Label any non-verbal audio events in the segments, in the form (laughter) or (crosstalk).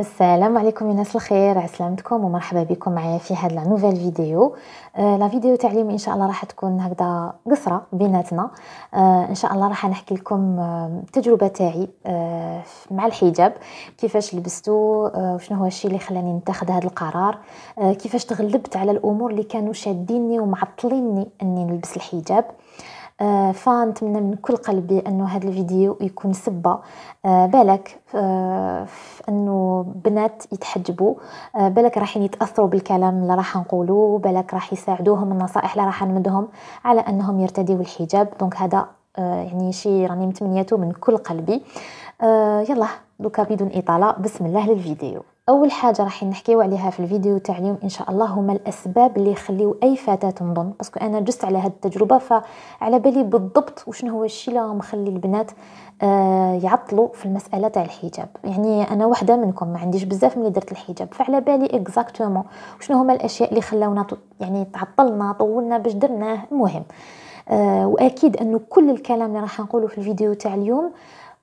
السلام عليكم يا ناس الخير عسلامتكم ومرحبا بكم معايا في هاد لا نوفيل فيديو آه، لا فيديو تاع اليوم ان شاء الله راح تكون هكذا قصره بيناتنا آه، ان شاء الله راح نحكي لكم آه، التجربه تاعي مع الحجاب كيفاش لبستو وشنو هو الشيء اللي خلاني نتخذ هذا القرار كيفاش تغلبت على الامور اللي كانوا شاديني ومعطليني اني نلبس الحجاب آه، فنتمنى من كل قلبي انه هذا الفيديو يكون سبه آه، بالك آه، انه بنات يتحجبوا بالك راح يتاثروا بالكلام اللي راح نقولوه بالك راح يساعدوهم النصائح اللي راح نمدهم على انهم يرتديوا الحجاب دونك هذا يعني شي راني متمنياته من كل قلبي يلا دوكا بدون اطاله بسم الله للفيديو اول حاجه راح نحكيو عليها في الفيديو تاع اليوم ان شاء الله هما الاسباب اللي يخليو اي فتاه تنظن باسكو انا جست على هاد التجربه فعلى بالي بالضبط وشنو هو الشيء اللي مخلي البنات آه، يعطلوا في المساله تاع الحجاب يعني انا وحده منكم ما عنديش بزاف ملي درت الحجاب فعلى بالي اكزاكتومون شنو هما الاشياء اللي خلاونا يعني تعطلنا طولنا باش درناه المهم آه، واكيد انه كل الكلام اللي راح نقوله في الفيديو تاع اليوم آه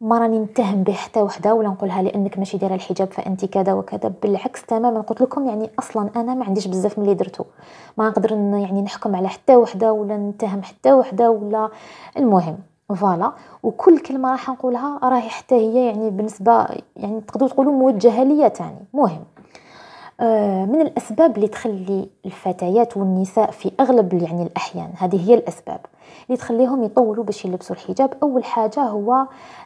ما راني نتهم به حتى وحده ولا نقولها لانك ماشي دايره الحجاب فانت كذا وكذا بالعكس تماما قلت لكم يعني اصلا انا ما عنديش بزاف من اللي درتو ما نقدر يعني نحكم على حتى وحده ولا نتهم حتى وحده ولا المهم فوالا وكل كلمه راح نقولها راهي حتى هي يعني بالنسبه يعني تقدروا تقولوا موجهه ليا تاني مهم آه، من الاسباب اللي تخلي الفتيات والنساء في اغلب يعني الاحيان هذه هي الاسباب اللي تخليهم يطولوا باش يلبسوا الحجاب اول حاجه هو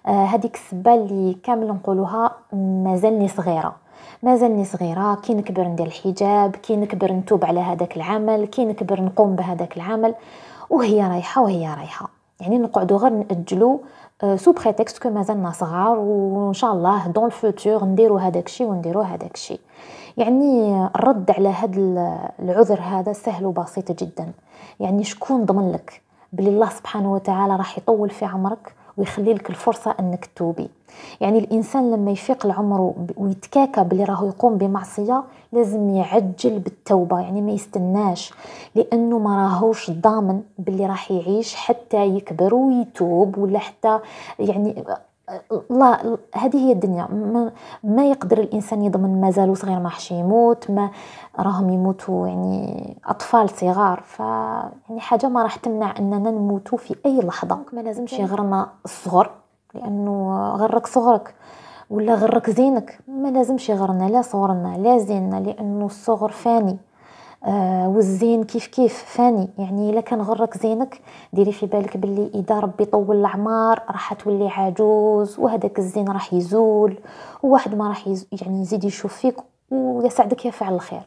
آه، هذيك السبه اللي كامل نقولوها مازالني صغيره مازالني صغيره كي نكبر ندير الحجاب كي نكبر نتوب على هذاك العمل كي نكبر نقوم بهذاك العمل وهي رايحه وهي رايحه يعني نقعدوا غير ناجلوا آه، سو بريتكست كو مازالنا صغار وان شاء الله دون الفوتور نديروا هذاك الشيء ونديروا هذاك الشيء يعني الرد على هذا العذر هذا سهل وبسيط جدا يعني شكون ضمن لك بلي الله سبحانه وتعالى راح يطول في عمرك ويخلي لك الفرصة أنك توبي يعني الإنسان لما يفيق العمر ويتكاكى بلي راهو يقوم بمعصية لازم يعجل بالتوبة يعني ما يستناش لأنه ما راهوش ضامن بلي راح يعيش حتى يكبر ويتوب ولا حتى يعني الله هذه هي الدنيا ما, ما يقدر الانسان يضمن مازالو صغير ما حش يموت ما راهم يموتوا يعني اطفال صغار ف يعني حاجه ما راح تمنع اننا نموتوا في اي لحظه ما لازمش يغرنا الصغر لانه غرك صغرك ولا غرك زينك ما لازمش يغرنا لا صغرنا لا زيننا لانه الصغر فاني آه، والزين كيف كيف فاني يعني الا كان غرك زينك ديري في بالك باللي اذا ربي طول العمر راح تولي عجوز وهذاك الزين راح يزول وواحد ما راح يز... يعني يزيد يشوف فيك ويسعدك يا فعل الخير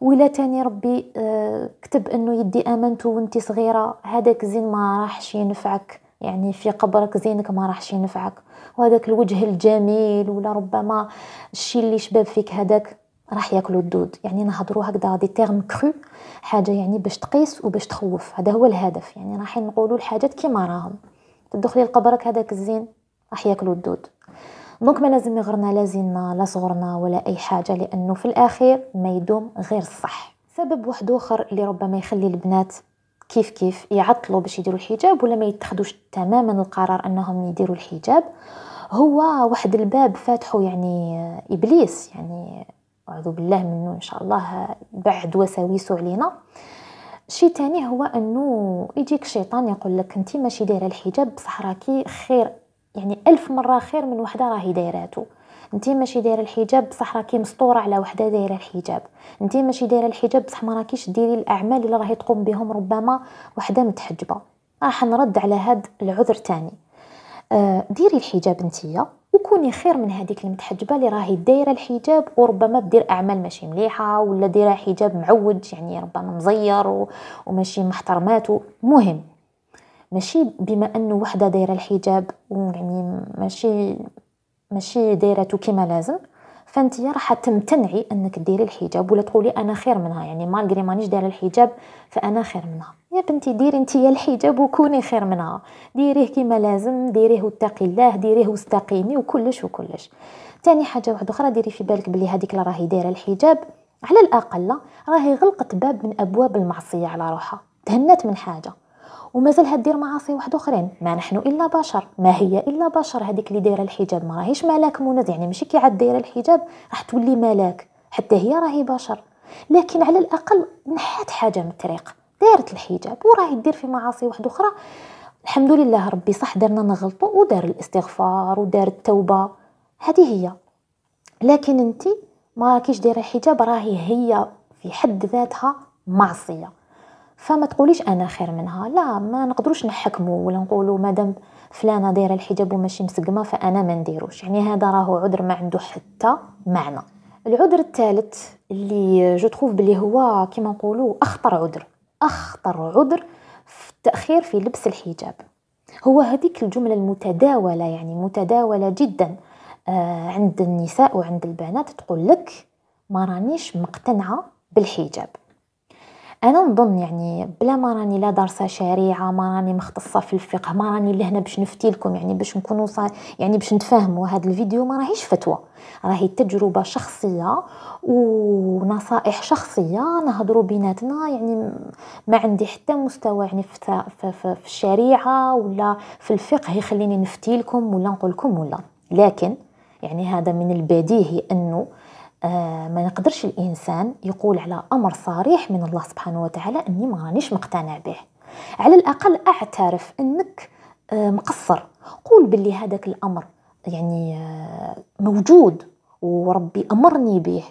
ولا تاني ربي آه، كتب انه يدي امانته وانت صغيره هذاك الزين ما راحش ينفعك يعني في قبرك زينك ما راحش ينفعك وهذاك الوجه الجميل ولا ربما الشي اللي شباب فيك هذاك راح ياكلوا الدود يعني نهضروا هكذا دي تيرم كرو حاجه يعني باش تقيس وباش تخوف هذا هو الهدف يعني رايحين نقولوا الحاجات كيما راهم تدخلي لقبرك هذاك الزين راح ياكلوا الدود دونك ما لازم يغرنا لا زنا لا صغرنا ولا اي حاجه لانه في الاخير ما يدوم غير الصح سبب واحد اخر اللي ربما يخلي البنات كيف كيف يعطلوا باش يديروا الحجاب ولا ما يتخذوش تماما القرار انهم يديروا الحجاب هو واحد الباب فاتحه يعني ابليس يعني واعوذ بالله منه ان شاء الله بعد وساوسه علينا شي تاني هو انه يجيك شيطان يقول لك انت ماشي دايره الحجاب بصح راكي خير يعني ألف مره خير من وحده راهي دايراتو انتي ماشي دايره الحجاب بصح راكي مسطوره على وحده دايره الحجاب انتي ماشي دايره الحجاب بصح ما راكيش ديري الاعمال اللي راهي تقوم بهم ربما وحده متحجبه راح نرد على هاد العذر تاني آه، ديري الحجاب نتيا وكوني خير من هذيك المتحجبه اللي راهي دايره الحجاب وربما دير اعمال ماشي مليحه ولا دايره حجاب معوج يعني ربما مزير وماشي محترمات مهم ماشي بما انه وحده دايره الحجاب ويعني ماشي ماشي دايرته كما لازم فانت راح تمتنعي انك ديري الحجاب ولا تقولي انا خير منها يعني مالغري مانيش دايره الحجاب فانا خير منها يا بنتي ديري انت الحجاب وكوني خير منها ديريه كيما لازم ديريه واتقي الله ديريه واستقيمي وكلش وكلش تاني حاجه واحده اخرى ديري في بالك بلي هذيك اللي راهي دايره الحجاب على الاقل راهي غلقت باب من ابواب المعصيه على روحها تهنات من حاجه ومازال هدير معاصي واحد اخرين ما نحن الا بشر ما هي الا بشر هذيك اللي دايره الحجاب ما راهيش ملاك منى يعني ماشي كي عاد دايره الحجاب راح تولي ملاك حتى هي راهي بشر لكن على الاقل نحات حاجه من الطريق دارت الحجاب وراهي دير في معاصي واحد اخرى الحمد لله ربي صح درنا نغلطوا ودار الاستغفار ودار التوبه هذه هي لكن انت ما راكيش دايره الحجاب راهي هي في حد ذاتها معصيه فما تقوليش انا خير منها لا ما نقدروش نحكمه ولا نقولوا مادام فلانه دايره الحجاب وماشي مسقمه فانا ما نديروش يعني هذا راهو عذر ما عنده حتى معنى العذر الثالث اللي جو تروف بلي هو كيما نقولوا اخطر عذر اخطر عذر في التاخير في لبس الحجاب هو هذيك الجمله المتداوله يعني متداوله جدا آه، عند النساء وعند البنات تقول لك ما رانيش مقتنعه بالحجاب انا نظن يعني بلا ما راني لا دارسه شريعه ما راني مختصه في الفقه ما راني لهنا باش نفتي لكم يعني باش نكونوا صا... يعني باش نتفاهموا هذا الفيديو ما راهيش فتوى راهي تجربه شخصيه ونصائح شخصيه نهضروا بيناتنا يعني ما عندي حتى مستوى يعني في, في, في, في الشريعه ولا في الفقه يخليني نفتي لكم ولا نقول لكم ولا لكن يعني هذا من البديهي انه آه، ما نقدرش الانسان يقول على امر صريح من الله سبحانه وتعالى اني ما رانيش مقتنع به على الاقل اعترف انك آه، مقصر قول باللي هذاك الامر يعني آه، موجود وربي امرني به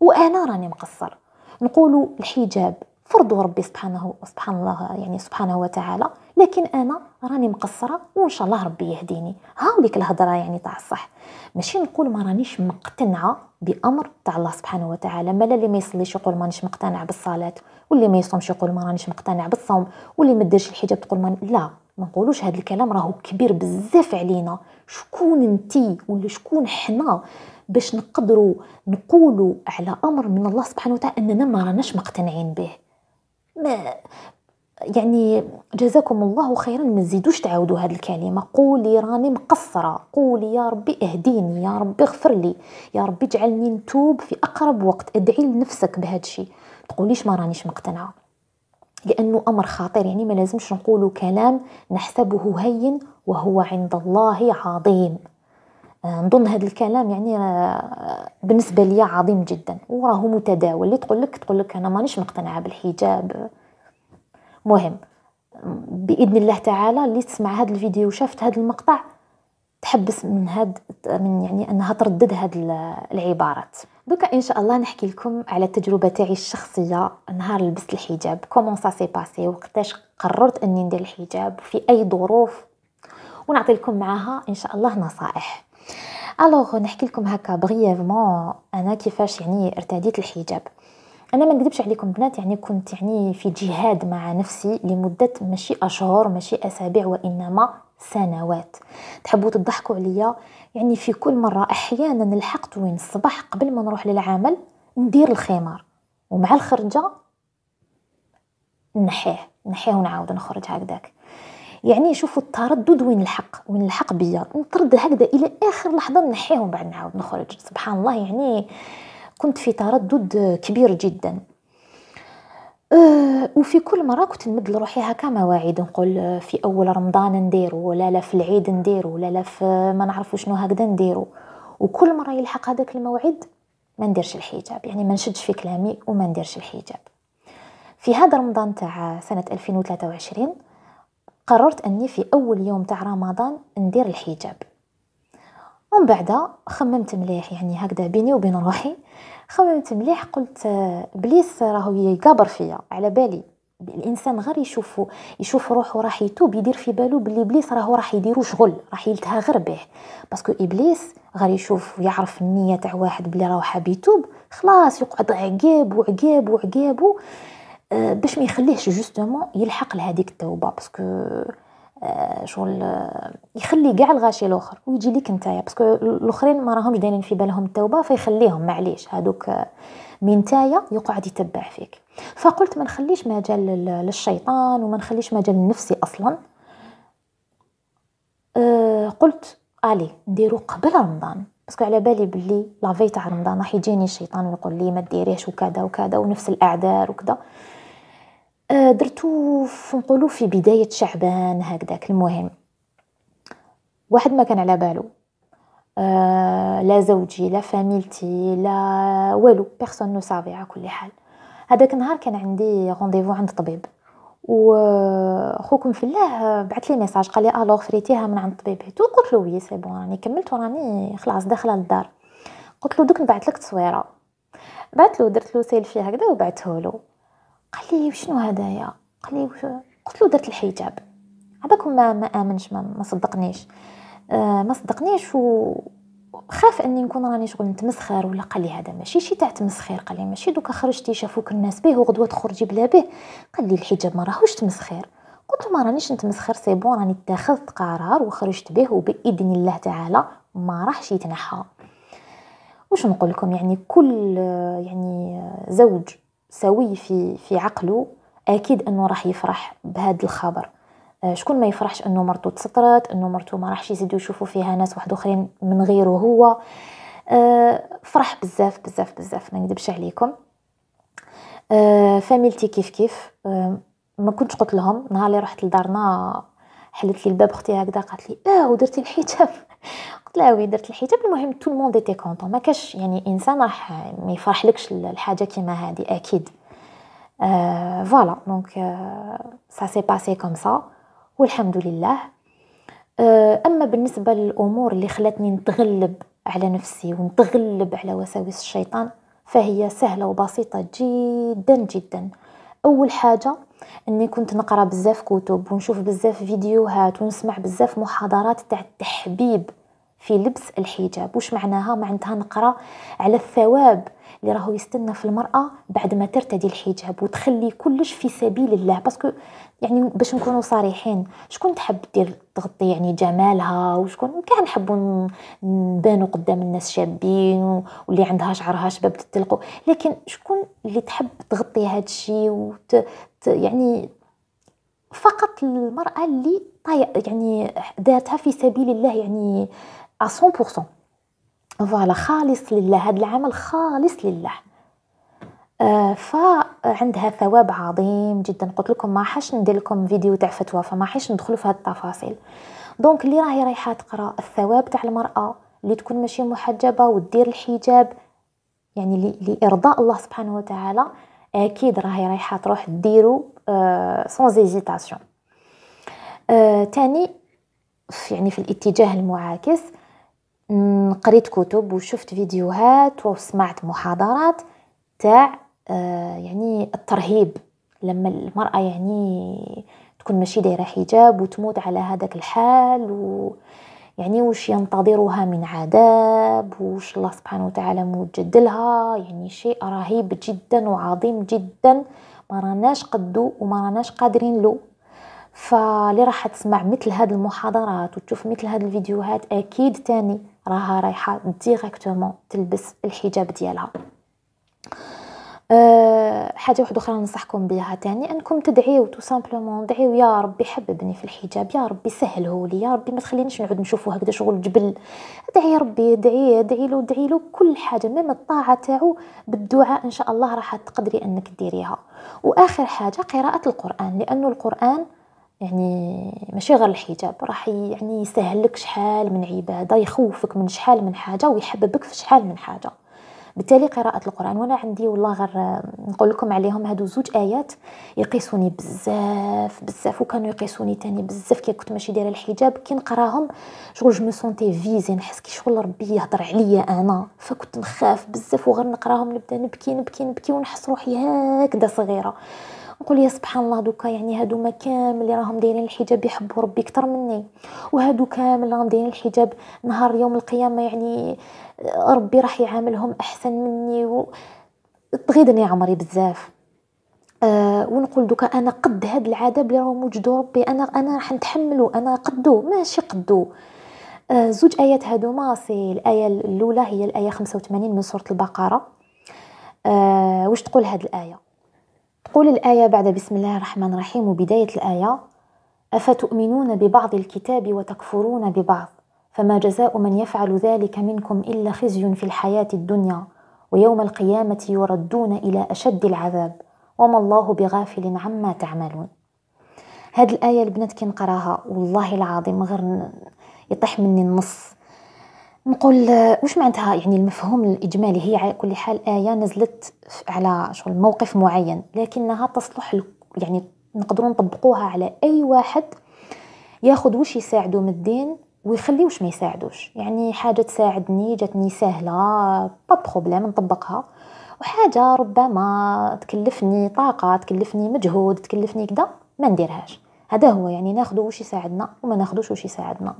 وانا راني مقصر نقول الحجاب فرضو ربي سبحانه سبحان الله يعني سبحانه وتعالى لكن انا راني مقصره وان شاء الله ربي يهديني ديك الهضره يعني تاع الصح ماشي نقول ما رانيش مقتنعه بامر تاع الله سبحانه وتعالى مالا اللي ما يصليش يقول مانيش مقتنع بالصلاه واللي ما يصومش يقول ما رانيش مقتنع بالصوم واللي ما دارش الحجاب تقول ما لا ما نقولوش هذا الكلام راهو كبير بزاف علينا شكون انتي ولا شكون حنا باش نقدروا نقولوا على امر من الله سبحانه وتعالى اننا ما راناش مقتنعين به ما يعني جزاكم الله خيرا ما تزيدوش تعاودوا هذه الكلمه قولي راني مقصره قولي يا ربي اهديني يا ربي اغفر لي يا ربي اجعلني نتوب في اقرب وقت ادعي لنفسك بهذا الشيء تقوليش ما رانيش مقتنعه لانه امر خطير يعني ما لازمش نقولوا كلام نحسبه هين وهو عند الله عظيم آه، نظن هذا الكلام يعني آه، بالنسبه ليا عظيم جدا وراه متداول اللي تقول لك تقول لك انا مانيش مقتنعه بالحجاب مهم باذن الله تعالى اللي تسمع هذا الفيديو وشافت هذا المقطع تحبس من هاد من يعني انها تردد هاد العبارات دوكا ان شاء الله نحكي لكم على التجربه تاعي الشخصيه نهار لبست الحجاب كومون سا سي باسي وقتاش قررت اني ندير الحجاب في اي ظروف ونعطي لكم معها ان شاء الله نصائح الوغ نحكي لكم هكا بريفمون انا كيفاش يعني ارتديت الحجاب انا ما نكذبش عليكم بنات يعني كنت يعني في جهاد مع نفسي لمده ماشي اشهر ماشي اسابيع وانما سنوات تحبوا تضحكوا عليا يعني في كل مره احيانا لحقت وين الصباح قبل ما نروح للعمل ندير الخمار ومع الخرجه نحيه نحيه ونعاود نخرج هكذاك يعني شوفوا التردد وين الحق وين الحق بيا نطرد هكذا الى اخر لحظه نحيهم بعد نعاود نخرج سبحان الله يعني كنت في تردد كبير جدا أه، وفي كل مره كنت نمد لروحي هكا مواعيد نقول في اول رمضان نديرو ولا لا في العيد نديرو ولا لا في ما نعرف شنو هكذا نديرو وكل مره يلحق هذاك الموعد ما نديرش الحجاب يعني ما نشدش في كلامي وما نديرش الحجاب في هذا رمضان تاع سنه 2023 قررت أني في أول يوم تاع رمضان ندير الحجاب ومن بعد خممت مليح يعني هكذا بيني وبين روحي خممت مليح قلت بليس راهو يكابر فيا على بالي الانسان غير يشوف يشوف روحه راح يتوب يدير في بالو بلي ابليس راهو راح يديرو شغل راح يلتها غير به باسكو ابليس غير يشوف ويعرف النيه تاع واحد بلي راهو حاب يتوب خلاص يقعد عقاب وعقاب وعقابو آه، باش ما يخليهش جوستومون يلحق لهذيك التوبه باسكو آه، شغل آه، يخلي كاع الغاشي الاخر ويجي ليك نتايا باسكو الاخرين ما راهمش دايرين في بالهم التوبه فيخليهم معليش هذوك من نتايا يقعد يتبع فيك فقلت ما نخليش مجال للشيطان وما نخليش مجال لنفسي اصلا قلت الي نديرو قبل رمضان باسكو على بالي بلي لافي تاع رمضان راح يجيني الشيطان ويقول لي ما ديريهش وكذا وكذا ونفس الاعذار وكذا آه، درتو نقولو في بدايه شعبان هكذاك المهم واحد ما كان على بالو آه لا زوجي لا فاميلتي لا والو بيرسون نو سافي على كل حال هذاك النهار كان عندي رونديفو عند طبيب وخوكم آه، في الله آه، بعث لي ميساج قال لي الو فريتيها من عند طبيب هيتو قلت له وي سي بون راني كملت وراني خلاص داخله للدار قلت له دوك نبعث لك تصويره بعث له درت له سيلفي هكذا وبعثه له قال لي شنو هدايا قال لي قلت له درت الحجاب عباكم ما ما امنش ما, ما صدقنيش آه ما صدقنيش و خاف اني نكون راني شغل نتمسخر ولا قال لي هذا ماشي شي تاع تمسخير قال لي ماشي دوكا خرجتي شافوك الناس به وغدوه تخرجي بلا به قال لي الحجاب ما راهوش تمسخير قلت له ما رانيش نتمسخر سي بون راني اتخذت قرار وخرجت به وباذن الله تعالى ما راحش يتنحى واش نقول لكم يعني كل آه، يعني آه، زوج سوي في في عقله اكيد انه راح يفرح بهذا الخبر آه، شكون ما يفرحش انه مرتو تسترت انه مرتو ما راحش يزيدوا يشوفوا فيها ناس واحد اخرين من غيره هو آه، فرح بزاف بزاف بزاف ما نكذبش عليكم آه، فاميلتي كيف كيف ما كنتش قلت لهم نهار اللي رحت لدارنا حلت لي الباب اختي هكذا قالت لي اه ودرتي الحجاب قلت لها وي درت الحجاب المهم تو الموند ايتي كونطون ما كاش يعني انسان راح ما يفرحلكش الحاجه كيما هذه اكيد فوالا دونك سا سي باسي كوم سا والحمد لله اما بالنسبه للامور اللي خلاتني نتغلب على نفسي ونتغلب على وساوس الشيطان فهي سهله وبسيطه جدا جدا اول حاجه اني كنت نقرا بزاف كتب ونشوف بزاف فيديوهات ونسمع بزاف محاضرات تاع التحبيب في لبس الحجاب واش معناها معناتها نقرا على الثواب اللي راهو يستنى في المراه بعد ما ترتدي الحجاب وتخلي كلش في سبيل الله باسكو يعني باش نكونوا صريحين شكون تحب دير تغطي يعني جمالها وشكون كاع نحبوا نبانوا قدام الناس شابين واللي عندها شعرها شباب تتلقوا لكن شكون اللي تحب تغطي هذا الشيء وت... يعني فقط المراه اللي طاي يعني ذاتها في سبيل الله يعني 100% فوالا خالص لله هذا العمل خالص لله آه، فعندها ثواب عظيم جدا قلت لكم ما حاش ندير لكم فيديو تاع فتوى فما حاش ندخل في هاد التفاصيل دونك اللي راهي رايحه تقرا الثواب تاع المراه اللي تكون ماشي محجبه وتدير الحجاب يعني لارضاء الله سبحانه وتعالى اكيد راهي رايحه تروح ديرو سون زيزيتاسيون ايزيتاسيون تاني يعني في الاتجاه المعاكس قريت كتب وشفت فيديوهات وسمعت محاضرات تاع آه، يعني الترهيب لما المرأة يعني تكون ماشي دايرة حجاب وتموت على هذاك الحال و يعني وش ينتظرها من عذاب وش الله سبحانه وتعالى موجد لها يعني شيء رهيب جدا وعظيم جدا ما راناش قدو وما راناش قادرين له فلي راح تسمع مثل هاد المحاضرات وتشوف مثل هاد الفيديوهات اكيد تاني راها رايحه ديريكتومون تلبس الحجاب ديالها أه حاجه واحده اخرى ننصحكم بها تاني انكم تدعيو تو سامبلومون دعيو يا ربي حببني في الحجاب يا ربي سهله لي يا ربي ما تخلينيش نعود نشوفه هكذا شغل جبل دعي ربي دعي دعي له دعي له كل حاجه ميم الطاعه تاعو بالدعاء ان شاء الله راح تقدري انك ديريها واخر حاجه قراءه القران لانه القران يعني ماشي غير الحجاب راح يعني يسهل لك شحال من عباده يخوفك من شحال من حاجه ويحببك في شحال من حاجه بالتالي قراءة القرآن وأنا عندي والله غير نقول لكم عليهم هادو زوج آيات يقيسوني بزاف بزاف وكانوا يقيسوني تاني بزاف كي كنت ماشي دايرة الحجاب كي نقراهم شغل جو مو سونتي فيزي نحس كي شغل ربي يهضر عليا أنا فكنت نخاف بزاف وغير نقراهم نبدا نبكي نبكي نبكي ونحس روحي هكذا صغيرة نقول يا سبحان الله دوكا يعني هادو كامل اللي راهم دايرين الحجاب يحبوا ربي اكثر مني وهادو كامل راهم دايرين الحجاب نهار يوم القيامه يعني آه، ربي راح يعاملهم احسن مني و... تغيضني عمري بزاف أه ونقول دوكا انا قد هاد العذاب اللي راه موجد ربي انا انا راح نتحملو انا قدو ماشي قدو أه زوج ايات هادو ما سي الايه الاولى هي الايه 85 من سوره البقره أه واش تقول هاد الايه تقول الآية بعد بسم الله الرحمن الرحيم وبداية الآية أفتؤمنون ببعض الكتاب وتكفرون ببعض فما جزاء من يفعل ذلك منكم إلا خزي في الحياة الدنيا ويوم القيامة يردون إلى أشد العذاب وما الله بغافل عما تعملون هاد الآية البنات كي نقراها والله العظيم غير يطيح مني النص نقول آه، واش معناتها يعني المفهوم الاجمالي هي على كل حال ايه نزلت على شغل موقف معين لكنها تصلح يعني نقدروا نطبقوها على اي واحد ياخذ واش يساعده من الدين ويخلي واش ما يساعدوش يعني حاجه تساعدني جاتني سهله با بروبليم نطبقها وحاجه ربما تكلفني طاقه تكلفني مجهود تكلفني كذا ما نديرهاش هذا هو يعني ناخذ واش يساعدنا وما ناخذوش واش يساعدنا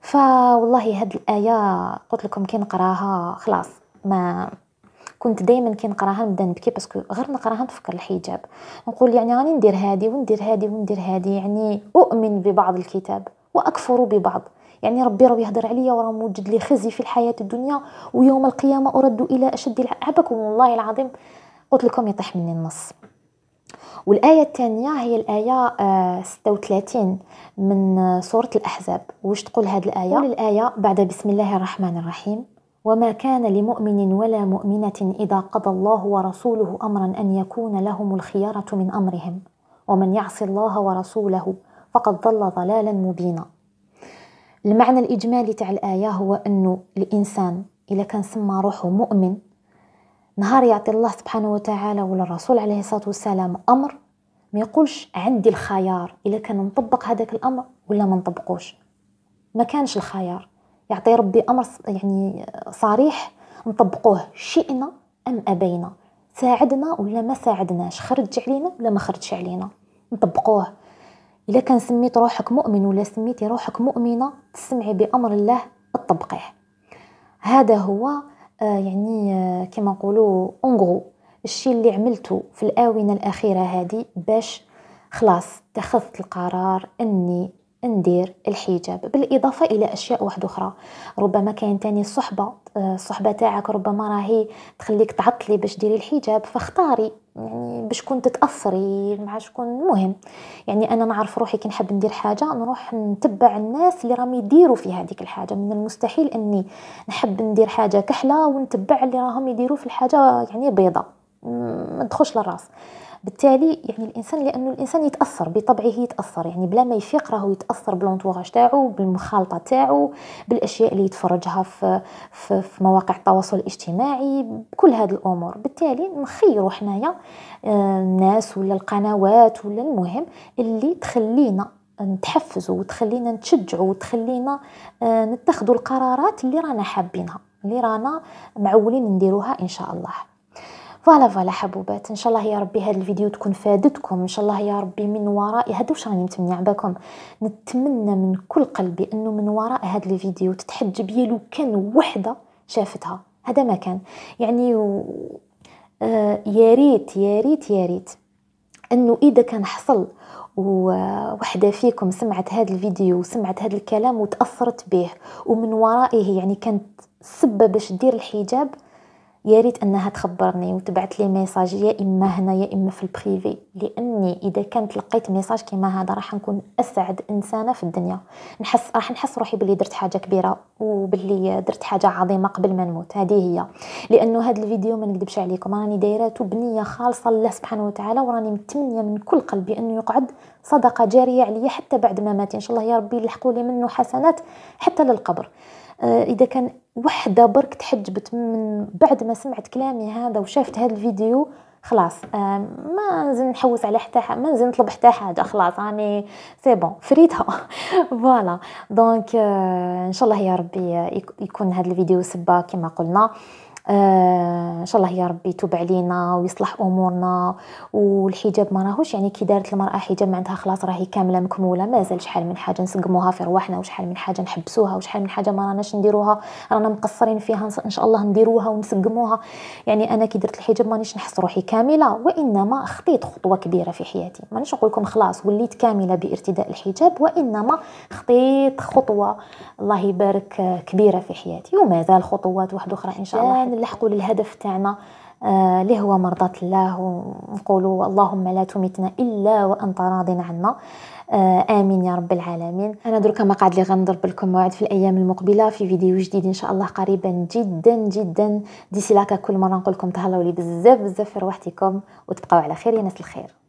فوالله هاد الايه قلت لكم كي نقراها خلاص ما كنت دائما كي نقراها نبدا نبكي باسكو غير نقراها نفكر الحجاب نقول يعني راني ندير هادي وندير هادي وندير هادي يعني اؤمن ببعض الكتاب واكفر ببعض يعني ربي راه يهضر عليا وراه موجد لي خزي في الحياه الدنيا ويوم القيامه ارد الى اشد العبكم والله العظيم قلت لكم يطيح مني النص والآية الثانية هي الآية 36 آه، من آه، سورة الأحزاب واش تقول هذه الآية؟ قول الآية بعد بسم الله الرحمن الرحيم وما كان لمؤمن ولا مؤمنة إذا قضى الله ورسوله أمرا أن يكون لهم الخيارة من أمرهم ومن يعص الله ورسوله فقد ضل ضلالا مبينا المعنى الإجمالي تاع الآية هو أنه الإنسان إذا كان سمى روحه مؤمن نهار يعطي الله سبحانه وتعالى ولا الرسول عليه الصلاة والسلام أمر ما يقولش عندي الخيار إلا كان نطبق هذاك الأمر ولا ما نطبقوش ما كانش الخيار يعطي ربي أمر يعني صريح نطبقوه شئنا أم أبينا ساعدنا ولا ما ساعدناش خرج علينا ولا ما خرجش علينا نطبقوه إلا كان سميت روحك مؤمن ولا سميتي روحك مؤمنة تسمعي بأمر الله تطبقيه هذا هو آه، يعني آه، كما نقولوا اونغرو الشيء اللي عملته في الاونه الاخيره هذه باش خلاص اتخذت القرار اني ندير الحجاب بالاضافه الى اشياء واحده اخرى ربما كاين تاني صحبه آه، الصحبه تاعك ربما راهي تخليك تعطلي باش ديري الحجاب فاختاري يعني باش كنت تتاثري مع شكون مهم يعني انا نعرف روحي كي نحب ندير حاجه نروح نتبع الناس اللي راهم يديروا في هذيك الحاجه من المستحيل اني نحب ندير حاجه كحله ونتبع اللي راهم يديروا في الحاجه يعني بيضه ما تدخلش للراس بالتالي يعني الانسان لانه الانسان يتاثر بطبعه يتاثر يعني بلا ما يفيق راهو يتاثر بالانتوراج تاعو بالمخالطه تاعو بالاشياء اللي يتفرجها في, في, في مواقع التواصل الاجتماعي بكل هذه الامور بالتالي نخيروا حنايا آه، الناس ولا القنوات ولا المهم اللي تخلينا نتحفزوا وتخلينا نتشجعوا وتخلينا آه، نتخذوا القرارات اللي رانا حابينها اللي رانا معولين نديروها ان شاء الله فوالا فوالا حبوبات ان شاء الله يا ربي هذا الفيديو تكون فادتكم ان شاء الله يا ربي من وراء هذا واش راني نتمنى عباكم نتمنى من كل قلبي انه من وراء هذا الفيديو تتحجب يلو كان وحده شافتها هذا ما كان يعني و... آه يا ريت يا ريت يا ريت انه اذا كان حصل ووحدة فيكم سمعت هذا الفيديو وسمعت هذا الكلام وتأثرت به ومن ورائه يعني كانت سبة باش دير الحجاب يا ريت انها تخبرني وتبعث لي ميساج يا اما هنا يا اما في البريفي لاني اذا كانت لقيت ميساج كيما هذا راح نكون اسعد انسانه في الدنيا نحس راح نحس روحي بلي درت حاجه كبيره وبلي درت حاجه عظيمه قبل ما نموت هذه هي لانه هذا الفيديو ما نكذبش عليكم راني دايرته بنيه خالصه لله سبحانه وتعالى وراني متمنيه من كل قلبي انه يقعد صدقه جاريه عليا حتى بعد ما مات ان شاء الله يا ربي يلحقوا لي منه حسنات حتى للقبر آه، اذا كان وحده برك تحجبت من بعد ما سمعت كلامي هذا وشافت هذا الفيديو خلاص آه، ما نزل نحوس على حتى ما نزيد نطلب حتى حاجه خلاص راني سي بون فريتها فوالا (laughs) آه، دونك ان شاء الله يا ربي آه، يكون هذا الفيديو سبا كما قلنا آه، ان شاء الله يا ربي يتوب علينا ويصلح امورنا والحجاب ما راهوش يعني كي دارت المراه حجاب معناتها خلاص راهي كامله مكموله مازال شحال من حاجه نسقموها في رواحنا وشحال من حاجه نحبسوها وشحال من حاجه ما راناش نديروها رانا مقصرين فيها ان شاء الله نديروها ونسقموها يعني انا كي درت الحجاب مانيش نحس روحي كامله وانما خطيت خطوه كبيره في حياتي مانيش نقول لكم خلاص وليت كامله بارتداء الحجاب وانما خطيت خطوه الله يبارك آه، كبيره في حياتي ومازال خطوات واحده اخرى ان شاء الله نلحقوا للهدف تاعنا آه، اللي آه هو مرضاة الله ونقولوا اللهم لا تمتنا الا وانت راض عنا آه امين يا رب العالمين انا دركا ما قاعد لي غنضرب لكم موعد في الايام المقبله في فيديو جديد ان شاء الله قريبا جدا جدا ديسي لاكا كل مره نقول لكم تهلاو لي بزاف بزاف في رواحتكم وتبقاو على خير يا ناس الخير